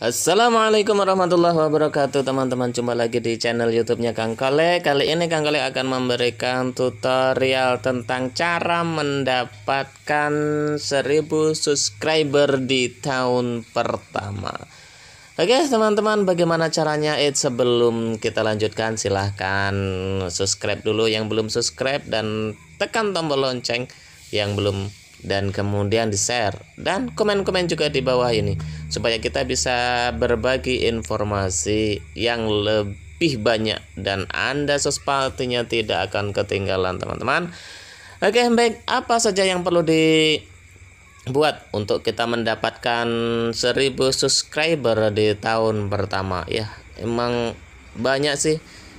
Assalamualaikum warahmatullahi wabarakatuh teman-teman jumpa lagi di channel youtube-nya Kang Kale Kali ini Kang Kale akan memberikan tutorial tentang cara mendapatkan 1000 subscriber di tahun pertama Oke teman-teman bagaimana caranya It eh, sebelum kita lanjutkan silahkan subscribe dulu yang belum subscribe dan tekan tombol lonceng yang belum dan kemudian di-share dan komen-komen juga di bawah ini supaya kita bisa berbagi informasi yang lebih banyak dan Anda sepertinya tidak akan ketinggalan teman-teman. Oke, baik, apa saja yang perlu dibuat untuk kita mendapatkan 1000 subscriber di tahun pertama ya? Emang banyak sih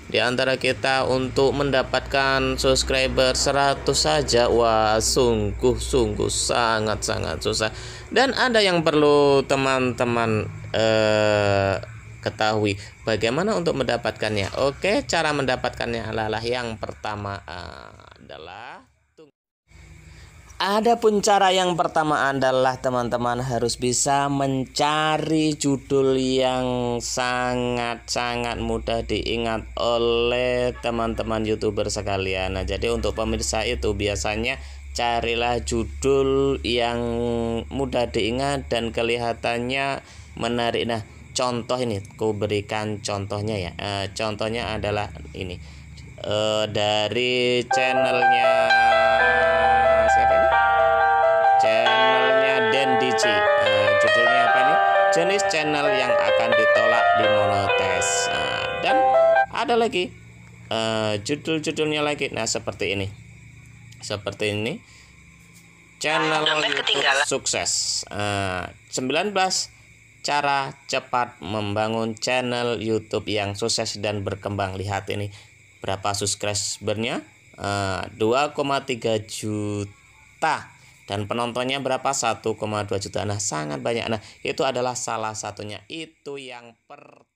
di antara kita untuk mendapatkan subscriber 100 saja wah sungguh sungguh sangat sangat susah dan ada yang perlu teman-teman eh, ketahui bagaimana untuk mendapatkannya oke cara mendapatkannya adalah yang pertama adalah Adapun cara yang pertama adalah teman-teman harus bisa mencari judul yang sangat-sangat mudah diingat oleh teman-teman YouTuber sekalian. Nah, jadi untuk pemirsa itu biasanya carilah judul yang mudah diingat dan kelihatannya menarik. Nah, contoh ini ku berikan contohnya ya. E, contohnya adalah ini e, dari channelnya jenis channel yang akan ditolak di monotes nah, dan ada lagi uh, judul-judulnya lagi nah seperti ini seperti ini channel YouTube sukses uh, eh, 19 cara cepat membangun channel YouTube yang sukses dan berkembang lihat ini berapa subscribernya uh, eh, 2,3 juta dan penontonnya berapa 1,2 juta nah sangat banyak nah itu adalah salah satunya itu yang per